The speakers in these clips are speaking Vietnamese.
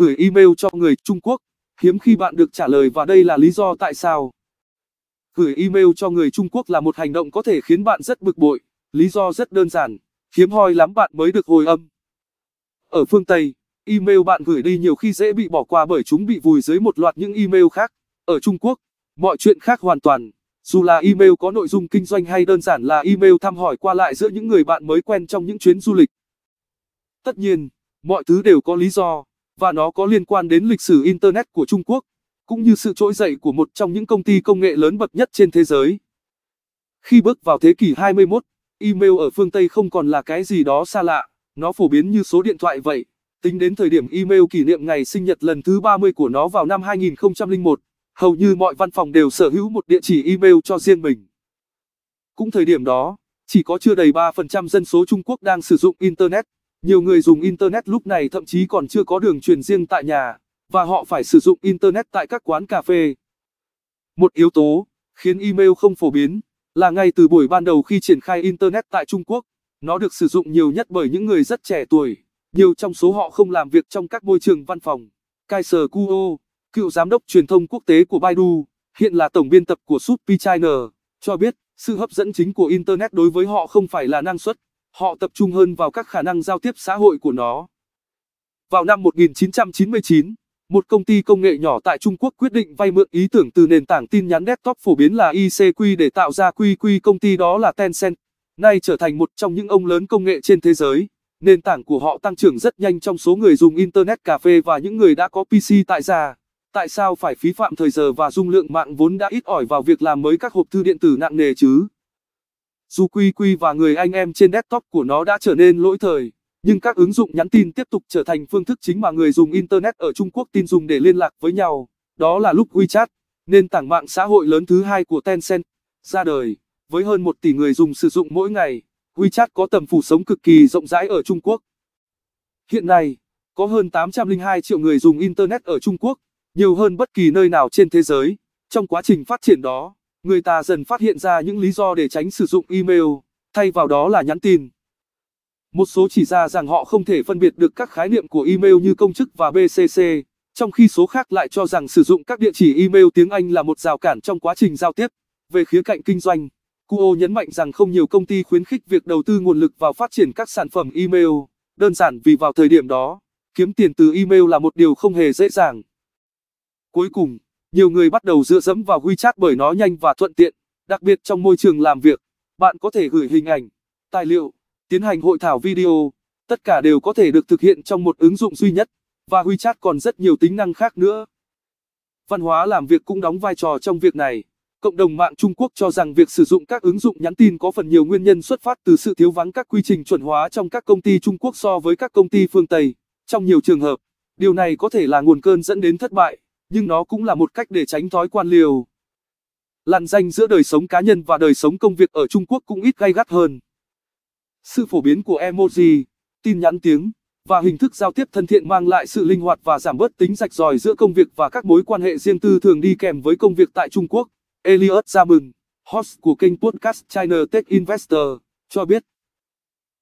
gửi email cho người Trung Quốc, hiếm khi bạn được trả lời và đây là lý do tại sao. Gửi email cho người Trung Quốc là một hành động có thể khiến bạn rất bực bội, lý do rất đơn giản, hiếm hoi lắm bạn mới được hồi âm. Ở phương Tây, email bạn gửi đi nhiều khi dễ bị bỏ qua bởi chúng bị vùi dưới một loạt những email khác. Ở Trung Quốc, mọi chuyện khác hoàn toàn. Dù là email có nội dung kinh doanh hay đơn giản là email thăm hỏi qua lại giữa những người bạn mới quen trong những chuyến du lịch. Tất nhiên, mọi thứ đều có lý do và nó có liên quan đến lịch sử Internet của Trung Quốc, cũng như sự trỗi dậy của một trong những công ty công nghệ lớn bậc nhất trên thế giới. Khi bước vào thế kỷ 21, email ở phương Tây không còn là cái gì đó xa lạ, nó phổ biến như số điện thoại vậy. Tính đến thời điểm email kỷ niệm ngày sinh nhật lần thứ 30 của nó vào năm 2001, hầu như mọi văn phòng đều sở hữu một địa chỉ email cho riêng mình. Cũng thời điểm đó, chỉ có chưa đầy 3% dân số Trung Quốc đang sử dụng Internet. Nhiều người dùng Internet lúc này thậm chí còn chưa có đường truyền riêng tại nhà, và họ phải sử dụng Internet tại các quán cà phê. Một yếu tố khiến email không phổ biến là ngay từ buổi ban đầu khi triển khai Internet tại Trung Quốc, nó được sử dụng nhiều nhất bởi những người rất trẻ tuổi, nhiều trong số họ không làm việc trong các môi trường văn phòng. Kaiser Kuo, cựu giám đốc truyền thông quốc tế của Baidu, hiện là tổng biên tập của Supi China, cho biết sự hấp dẫn chính của Internet đối với họ không phải là năng suất, họ tập trung hơn vào các khả năng giao tiếp xã hội của nó. Vào năm 1999, một công ty công nghệ nhỏ tại Trung Quốc quyết định vay mượn ý tưởng từ nền tảng tin nhắn desktop phổ biến là ICQ để tạo ra QQ công ty đó là Tencent, nay trở thành một trong những ông lớn công nghệ trên thế giới. Nền tảng của họ tăng trưởng rất nhanh trong số người dùng Internet cà phê và những người đã có PC tại gia. Tại sao phải phí phạm thời giờ và dung lượng mạng vốn đã ít ỏi vào việc làm mới các hộp thư điện tử nặng nề chứ? Dù QQ và người anh em trên desktop của nó đã trở nên lỗi thời, nhưng các ứng dụng nhắn tin tiếp tục trở thành phương thức chính mà người dùng Internet ở Trung Quốc tin dùng để liên lạc với nhau. Đó là lúc WeChat, nền tảng mạng xã hội lớn thứ hai của Tencent, ra đời. Với hơn 1 tỷ người dùng sử dụng mỗi ngày, WeChat có tầm phủ sống cực kỳ rộng rãi ở Trung Quốc. Hiện nay, có hơn 802 triệu người dùng Internet ở Trung Quốc, nhiều hơn bất kỳ nơi nào trên thế giới. Trong quá trình phát triển đó, người ta dần phát hiện ra những lý do để tránh sử dụng email, thay vào đó là nhắn tin. Một số chỉ ra rằng họ không thể phân biệt được các khái niệm của email như công chức và BCC, trong khi số khác lại cho rằng sử dụng các địa chỉ email tiếng Anh là một rào cản trong quá trình giao tiếp. Về khía cạnh kinh doanh, Kuo nhấn mạnh rằng không nhiều công ty khuyến khích việc đầu tư nguồn lực vào phát triển các sản phẩm email, đơn giản vì vào thời điểm đó, kiếm tiền từ email là một điều không hề dễ dàng. Cuối cùng, nhiều người bắt đầu dựa dẫm vào WeChat bởi nó nhanh và thuận tiện, đặc biệt trong môi trường làm việc. Bạn có thể gửi hình ảnh, tài liệu, tiến hành hội thảo video, tất cả đều có thể được thực hiện trong một ứng dụng duy nhất, và WeChat còn rất nhiều tính năng khác nữa. Văn hóa làm việc cũng đóng vai trò trong việc này. Cộng đồng mạng Trung Quốc cho rằng việc sử dụng các ứng dụng nhắn tin có phần nhiều nguyên nhân xuất phát từ sự thiếu vắng các quy trình chuẩn hóa trong các công ty Trung Quốc so với các công ty phương Tây. Trong nhiều trường hợp, điều này có thể là nguồn cơn dẫn đến thất bại nhưng nó cũng là một cách để tránh thói quan liều. Làn danh giữa đời sống cá nhân và đời sống công việc ở Trung Quốc cũng ít gay gắt hơn. Sự phổ biến của emoji, tin nhắn tiếng và hình thức giao tiếp thân thiện mang lại sự linh hoạt và giảm bớt tính rạch ròi giữa công việc và các mối quan hệ riêng tư thường đi kèm với công việc tại Trung Quốc. Elliot Jamon, host của kênh podcast China Tech Investor, cho biết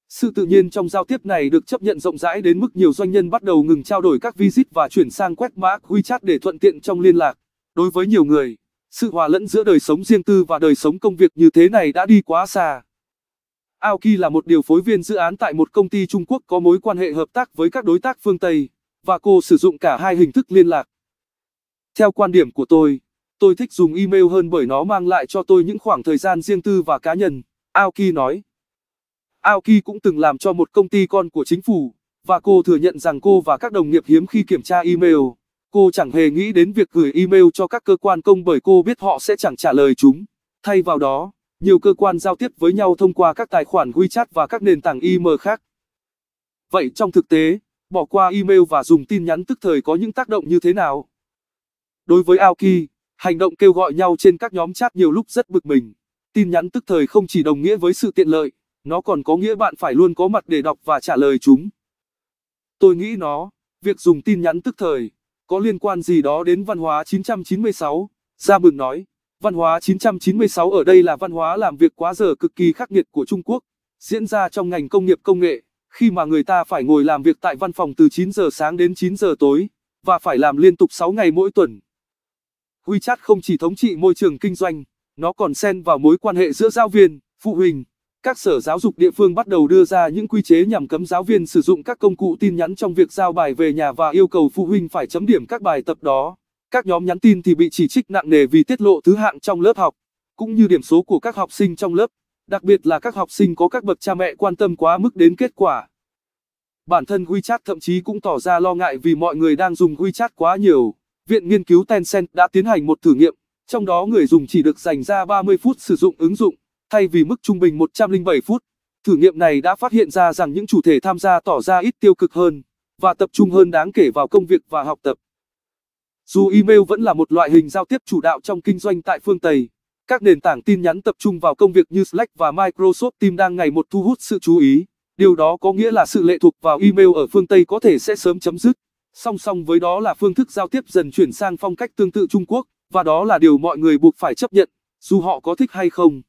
sự tự nhiên trong giao tiếp này được chấp nhận rộng rãi đến mức nhiều doanh nhân bắt đầu ngừng trao đổi các visit và chuyển sang quét mã WeChat để thuận tiện trong liên lạc. Đối với nhiều người, sự hòa lẫn giữa đời sống riêng tư và đời sống công việc như thế này đã đi quá xa. Aoki là một điều phối viên dự án tại một công ty Trung Quốc có mối quan hệ hợp tác với các đối tác phương Tây, và cô sử dụng cả hai hình thức liên lạc. Theo quan điểm của tôi, tôi thích dùng email hơn bởi nó mang lại cho tôi những khoảng thời gian riêng tư và cá nhân, Aoki nói. Aoki cũng từng làm cho một công ty con của chính phủ, và cô thừa nhận rằng cô và các đồng nghiệp hiếm khi kiểm tra email. Cô chẳng hề nghĩ đến việc gửi email cho các cơ quan công bởi cô biết họ sẽ chẳng trả lời chúng. Thay vào đó, nhiều cơ quan giao tiếp với nhau thông qua các tài khoản WeChat và các nền tảng email khác. Vậy trong thực tế, bỏ qua email và dùng tin nhắn tức thời có những tác động như thế nào? Đối với Aoki, hành động kêu gọi nhau trên các nhóm chat nhiều lúc rất bực mình. Tin nhắn tức thời không chỉ đồng nghĩa với sự tiện lợi, nó còn có nghĩa bạn phải luôn có mặt để đọc và trả lời chúng. Tôi nghĩ nó, việc dùng tin nhắn tức thời, có liên quan gì đó đến văn hóa 996, Gia bừng nói. Văn hóa 996 ở đây là văn hóa làm việc quá giờ cực kỳ khắc nghiệt của Trung Quốc, diễn ra trong ngành công nghiệp công nghệ, khi mà người ta phải ngồi làm việc tại văn phòng từ 9 giờ sáng đến 9 giờ tối, và phải làm liên tục 6 ngày mỗi tuần. WeChat không chỉ thống trị môi trường kinh doanh, nó còn xen vào mối quan hệ giữa giáo viên, phụ huynh, các sở giáo dục địa phương bắt đầu đưa ra những quy chế nhằm cấm giáo viên sử dụng các công cụ tin nhắn trong việc giao bài về nhà và yêu cầu phụ huynh phải chấm điểm các bài tập đó. Các nhóm nhắn tin thì bị chỉ trích nặng nề vì tiết lộ thứ hạng trong lớp học, cũng như điểm số của các học sinh trong lớp, đặc biệt là các học sinh có các bậc cha mẹ quan tâm quá mức đến kết quả. Bản thân WeChat thậm chí cũng tỏ ra lo ngại vì mọi người đang dùng WeChat quá nhiều. Viện nghiên cứu Tencent đã tiến hành một thử nghiệm, trong đó người dùng chỉ được dành ra 30 phút sử dụng ứng dụng thay vì mức trung bình 107 phút. Thử nghiệm này đã phát hiện ra rằng những chủ thể tham gia tỏ ra ít tiêu cực hơn và tập trung hơn đáng kể vào công việc và học tập. Dù email vẫn là một loại hình giao tiếp chủ đạo trong kinh doanh tại phương Tây, các nền tảng tin nhắn tập trung vào công việc như Slack và Microsoft Teams đang ngày một thu hút sự chú ý. Điều đó có nghĩa là sự lệ thuộc vào email ở phương Tây có thể sẽ sớm chấm dứt. Song song với đó là phương thức giao tiếp dần chuyển sang phong cách tương tự Trung Quốc, và đó là điều mọi người buộc phải chấp nhận, dù họ có thích hay không.